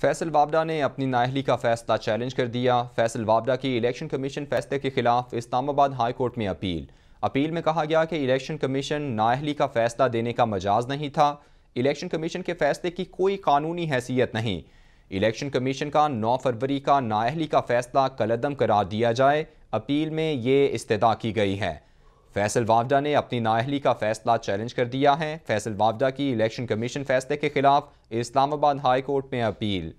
फैसल वाबडा ने अपनी नाहली का फैसला चैलेंज कर दिया फैसल वाबडा की इलेक्शन कमीशन फैसले के खिलाफ इस्लामाबाद हाई कोर्ट में अपील अपील में कहा गया कि इलेक्शन कमीशन नाहली का फैसला देने का मजाज नहीं था इलेक्शन कमीशन के फैसले की कोई कानूनी हैसियत नहीं इलेक्शन कमीशन का नौ फरवरी का नाहली का फैसला कलदम करार दिया जाए अपील में ये इस्तः की गई है फैसल वावडा ने अपनी नााहली का फैसला चैलेंज कर दिया है फैसल वावडा की इलेक्शन कमीशन फैसले के खिलाफ इस्लामाबाद हाई कोर्ट में अपील